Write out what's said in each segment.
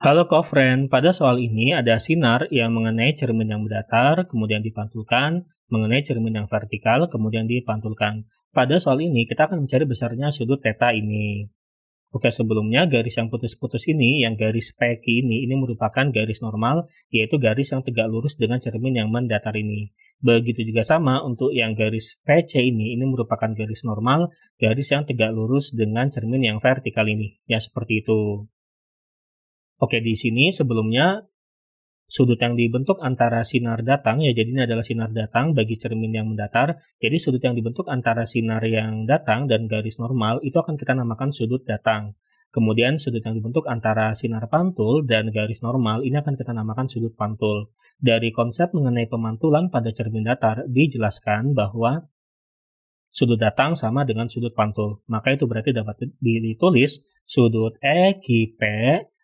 Halo friend. pada soal ini ada sinar yang mengenai cermin yang berdatar, kemudian dipantulkan, mengenai cermin yang vertikal, kemudian dipantulkan. Pada soal ini kita akan mencari besarnya sudut theta ini. Oke, sebelumnya garis yang putus-putus ini, yang garis PQ ini, ini merupakan garis normal, yaitu garis yang tegak lurus dengan cermin yang mendatar ini. Begitu juga sama untuk yang garis PC ini, ini merupakan garis normal, garis yang tegak lurus dengan cermin yang vertikal ini. Ya, seperti itu. Oke, di sini sebelumnya sudut yang dibentuk antara sinar datang, ya jadi ini adalah sinar datang bagi cermin yang mendatar. Jadi sudut yang dibentuk antara sinar yang datang dan garis normal itu akan kita namakan sudut datang. Kemudian sudut yang dibentuk antara sinar pantul dan garis normal ini akan kita namakan sudut pantul. Dari konsep mengenai pemantulan pada cermin datar dijelaskan bahwa sudut datang sama dengan sudut pantul. Maka itu berarti dapat ditulis sudut EQP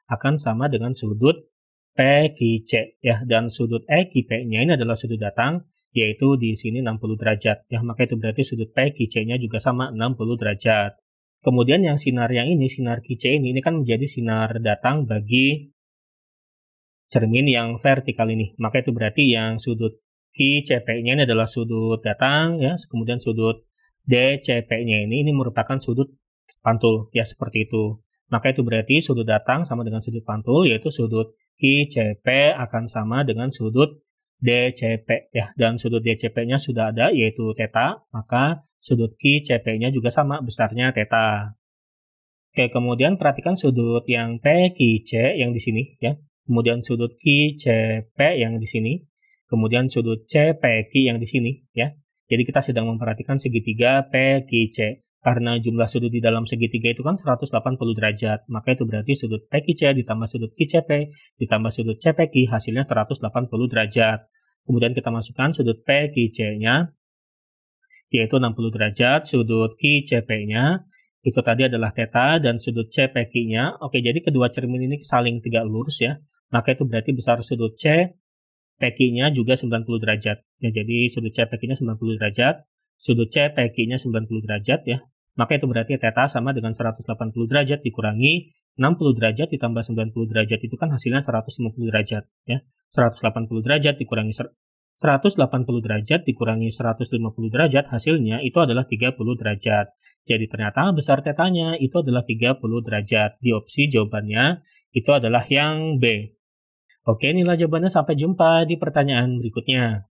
akan sama dengan sudut P, Q, ya dan sudut E, Q, nya ini adalah sudut datang yaitu di sini 60 derajat ya maka itu berarti sudut P, Q, nya juga sama 60 derajat. Kemudian yang sinar yang ini sinar Q, C ini ini kan menjadi sinar datang bagi cermin yang vertikal ini. Maka itu berarti yang sudut Q, nya ini adalah sudut datang ya kemudian sudut DCP-nya ini ini merupakan sudut pantul ya seperti itu. Maka itu berarti sudut datang sama dengan sudut pantul, yaitu sudut ICP akan sama dengan sudut DCP ya dan sudut DCP-nya sudah ada yaitu teta, maka sudut ICP-nya juga sama besarnya teta. Oke, kemudian perhatikan sudut yang PQC yang di sini ya. Kemudian sudut ICP yang di sini. Kemudian sudut CPQ yang di sini ya. Jadi kita sedang memperhatikan segitiga PQC karena jumlah sudut di dalam segitiga itu kan 180 derajat, maka itu berarti sudut PQC ditambah sudut QCP ditambah sudut CPQ hasilnya 180 derajat. Kemudian kita masukkan sudut PQC-nya, yaitu 60 derajat, sudut QCP-nya, itu tadi adalah theta, dan sudut CPQ-nya. Oke, jadi kedua cermin ini saling tidak lurus ya, maka itu berarti besar sudut C, PQ-nya juga 90 derajat. Ya, jadi sudut CPQ-nya 90 derajat, sudut CPQ-nya 90 derajat ya. Maka itu berarti theta sama dengan 180 derajat dikurangi 60 derajat ditambah 90 derajat itu kan hasilnya 150 derajat ya. 180 derajat dikurangi 180 derajat dikurangi 150 derajat hasilnya itu adalah 30 derajat. Jadi ternyata besar tetanya itu adalah 30 derajat. Di opsi jawabannya itu adalah yang B. Oke, inilah jawabannya. Sampai jumpa di pertanyaan berikutnya.